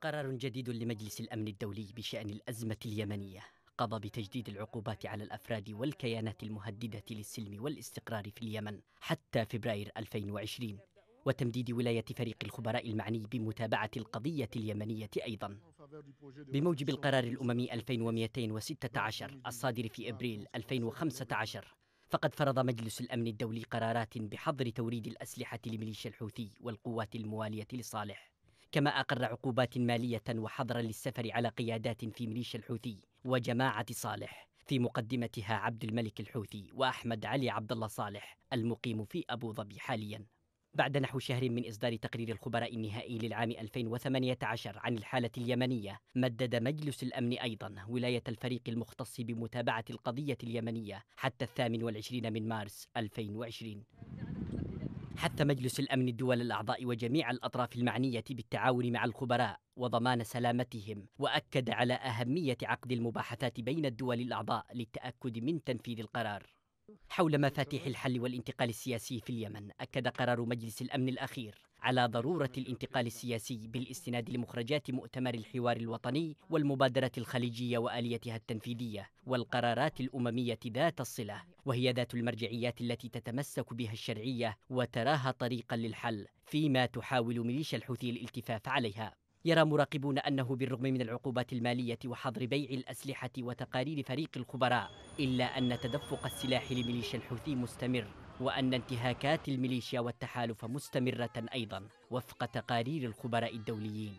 قرار جديد لمجلس الامن الدولي بشان الازمه اليمنيه قضى بتجديد العقوبات على الافراد والكيانات المهدده للسلم والاستقرار في اليمن حتى فبراير 2020 وتمديد ولايه فريق الخبراء المعني بمتابعه القضيه اليمنيه ايضا. بموجب القرار الاممي 2216 الصادر في ابريل 2015 فقد فرض مجلس الامن الدولي قرارات بحظر توريد الاسلحه لميليشيا الحوثي والقوات المواليه لصالح كما أقر عقوبات مالية وحظرا للسفر على قيادات في ميليشيا الحوثي وجماعة صالح في مقدمتها عبد الملك الحوثي وأحمد علي عبد الله صالح المقيم في أبو ظبي حاليا بعد نحو شهر من إصدار تقرير الخبراء النهائي للعام 2018 عن الحالة اليمنية مدد مجلس الأمن أيضا ولاية الفريق المختص بمتابعة القضية اليمنية حتى الثامن والعشرين من مارس 2020 حتى مجلس الأمن الدول الأعضاء وجميع الأطراف المعنية بالتعاون مع الخبراء وضمان سلامتهم وأكد على أهمية عقد المباحثات بين الدول الأعضاء للتأكد من تنفيذ القرار حول مفاتيح الحل والانتقال السياسي في اليمن أكد قرار مجلس الأمن الأخير على ضرورة الانتقال السياسي بالاستناد لمخرجات مؤتمر الحوار الوطني والمبادرة الخليجية وآليتها التنفيذية والقرارات الأممية ذات الصلة وهي ذات المرجعيات التي تتمسك بها الشرعية وتراها طريقا للحل فيما تحاول ميليشيا الحوثي الالتفاف عليها يرى مراقبون أنه بالرغم من العقوبات المالية وحظر بيع الأسلحة وتقارير فريق الخبراء إلا أن تدفق السلاح لميليشيا الحوثي مستمر وأن انتهاكات الميليشيا والتحالف مستمرة أيضا وفق تقارير الخبراء الدوليين